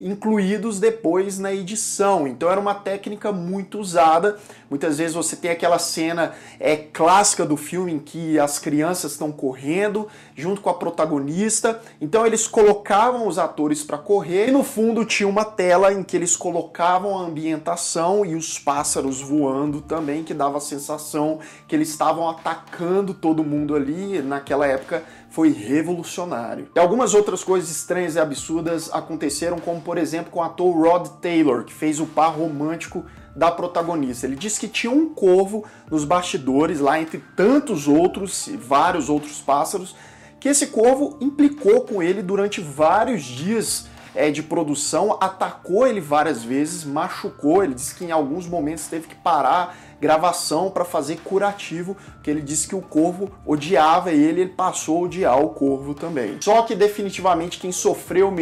incluídos depois na edição. Então era uma técnica muito usada. Muitas vezes você tem aquela cena é clássica do filme em que as crianças estão correndo junto com a protagonista. Então eles colocavam os atores para correr e no fundo tinha uma tela em que eles colocavam a ambientação e os pássaros voando também, que dava a sensação que eles estavam atacando todo mundo ali. Naquela época foi revolucionário. E algumas outras coisas estranhas e absurdas aconteceram com por exemplo, com o ator Rod Taylor, que fez o par romântico da protagonista. Ele disse que tinha um corvo nos bastidores, lá entre tantos outros, vários outros pássaros, que esse corvo implicou com ele durante vários dias é, de produção, atacou ele várias vezes, machucou. Ele disse que em alguns momentos teve que parar gravação para fazer curativo, que ele disse que o corvo odiava ele, ele passou a odiar o corvo também. Só que definitivamente quem sofreu